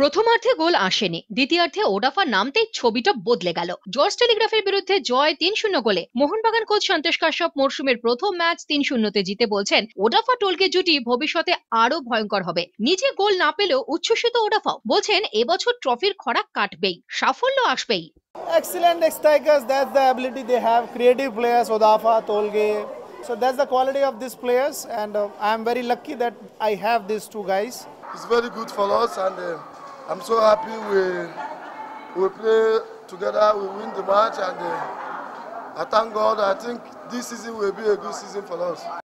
প্রথমার্ধে গোল আসেনি দ্বিতীয়ার্ধে ওডাফা নামতেই ছবিটা বদলে গেল জর্জ টেলিগ্রাফের বিরুদ্ধে জয় তিন শূন্য গোলে মোহনবাগান কোচ সন্তোষ কাশ্যপ মরশুমের প্রথম ম্যাচ তিন শূন্যতে জিতে বলছেন ওডাফা টোলকে জুটি ভবিষ্যতে আরো ভয়ঙ্কর হবে নিজে গোল না পেলেও উচ্ছ্বসিত ওডাফাও বলছেন এবছর ট্রফির খরা কাটবেই সাফল্য আসবেই Excellent strikers, that's the ability they have. Creative players, Odafa, Tolge, So that's the quality of these players, and uh, I am very lucky that I have these two guys. It's very good for us, and uh, I'm so happy we we play together, we win the match, and uh, I thank God. I think this season will be a good season for us.